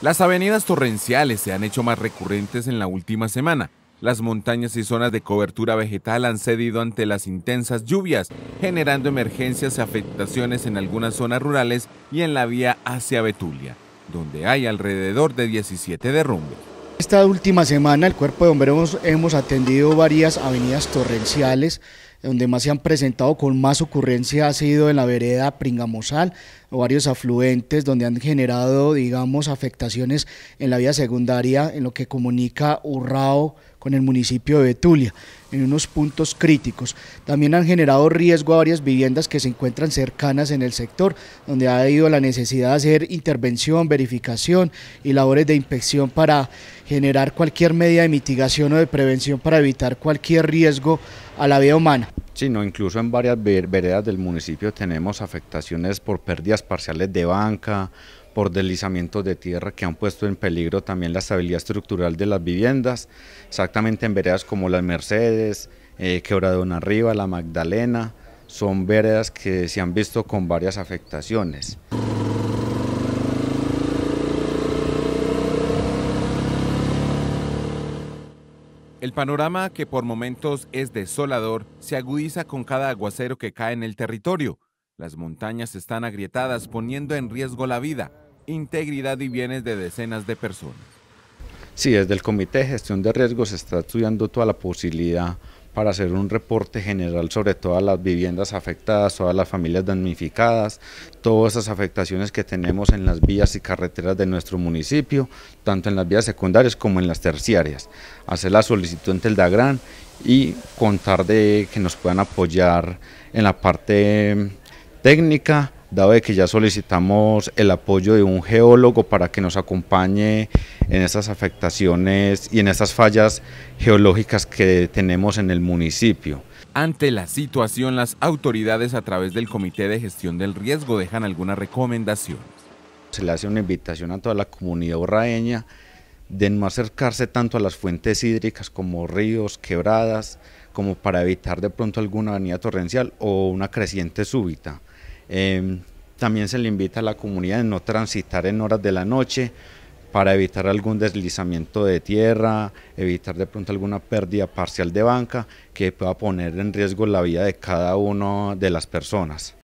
Las avenidas torrenciales se han hecho más recurrentes en la última semana. Las montañas y zonas de cobertura vegetal han cedido ante las intensas lluvias, generando emergencias y afectaciones en algunas zonas rurales y en la vía hacia Betulia, donde hay alrededor de 17 derrumbes. Esta última semana el Cuerpo de Bomberos hemos atendido varias avenidas torrenciales donde más se han presentado con más ocurrencia ha sido en la vereda Pringamosal varios afluentes donde han generado, digamos, afectaciones en la vía secundaria, en lo que comunica Urrao con el municipio de Betulia, en unos puntos críticos. También han generado riesgo a varias viviendas que se encuentran cercanas en el sector, donde ha habido la necesidad de hacer intervención, verificación y labores de inspección para generar cualquier medida de mitigación o de prevención para evitar cualquier riesgo a la vida humana sino incluso en varias veredas del municipio tenemos afectaciones por pérdidas parciales de banca, por deslizamientos de tierra que han puesto en peligro también la estabilidad estructural de las viviendas, exactamente en veredas como las Mercedes, eh, Quebradón Arriba, la Magdalena, son veredas que se han visto con varias afectaciones. El panorama, que por momentos es desolador, se agudiza con cada aguacero que cae en el territorio. Las montañas están agrietadas, poniendo en riesgo la vida, integridad y bienes de decenas de personas. Sí, desde el Comité de Gestión de Riesgos se está estudiando toda la posibilidad para hacer un reporte general sobre todas las viviendas afectadas, todas las familias damnificadas, todas esas afectaciones que tenemos en las vías y carreteras de nuestro municipio, tanto en las vías secundarias como en las terciarias. Hacer la solicitud en el y contar de que nos puedan apoyar en la parte técnica dado de que ya solicitamos el apoyo de un geólogo para que nos acompañe en estas afectaciones y en estas fallas geológicas que tenemos en el municipio. Ante la situación, las autoridades a través del Comité de Gestión del Riesgo dejan algunas recomendaciones. Se le hace una invitación a toda la comunidad borraeña de no acercarse tanto a las fuentes hídricas como ríos, quebradas, como para evitar de pronto alguna avenida torrencial o una creciente súbita. Em, también se le invita a la comunidad a no transitar en horas de la noche para evitar algún deslizamiento de tierra, evitar de pronto alguna pérdida parcial de banca que pueda poner en riesgo la vida de cada una de las personas.